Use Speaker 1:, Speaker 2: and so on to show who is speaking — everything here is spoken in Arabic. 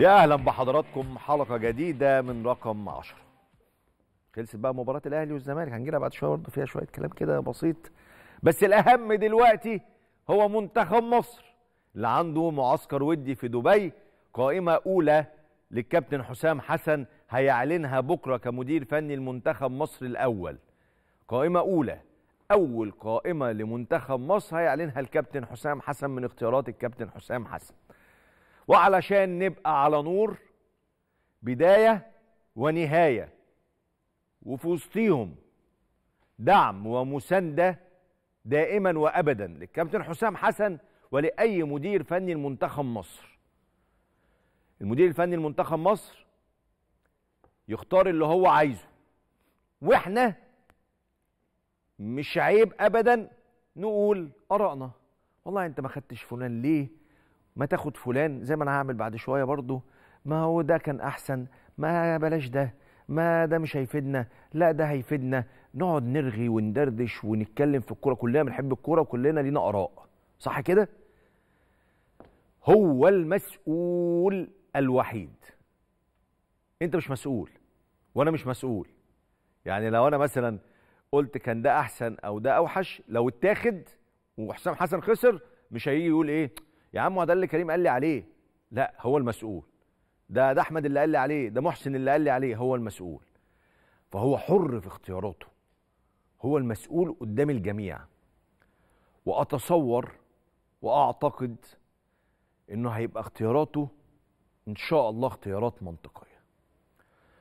Speaker 1: يا اهلا بحضراتكم حلقه جديده من رقم 10 خلصت بقى مباراه الاهلي والزمالك هنجي بعد شويه برضه فيها شويه كلام كده بسيط بس الاهم دلوقتي هو منتخب مصر اللي عنده معسكر ودي في دبي قائمه اولى للكابتن حسام حسن هيعلنها بكره كمدير فني المنتخب مصر الاول قائمه اولى اول قائمه لمنتخب مصر هيعلنها الكابتن حسام حسن من اختيارات الكابتن حسام حسن وعلشان نبقى على نور بدايه ونهايه وفي وسطيهم دعم ومسانده دائما وابدا للكابتن حسام حسن ولاي مدير فني لمنتخب مصر. المدير الفني لمنتخب مصر يختار اللي هو عايزه واحنا مش عيب ابدا نقول ارائنا والله انت ما خدتش فلان ليه ما تاخد فلان زي ما انا هعمل بعد شويه برضه ما هو ده كان احسن ما بلاش ده ما ده مش هيفيدنا لا ده هيفيدنا نقعد نرغي وندردش ونتكلم في الكوره كلنا بنحب الكوره وكلنا لينا اراء صح كده هو المسؤول الوحيد انت مش مسؤول وانا مش مسؤول يعني لو انا مثلا قلت كان ده احسن او ده اوحش لو اتاخد وحسام حسن خسر مش هيجي يقول ايه يا عم ده اللي كريم قال لي عليه لا هو المسؤول ده ده احمد اللي قال لي عليه ده محسن اللي قال لي عليه هو المسؤول فهو حر في اختياراته هو المسؤول قدام الجميع واتصور واعتقد انه هيبقى اختياراته ان شاء الله اختيارات منطقيه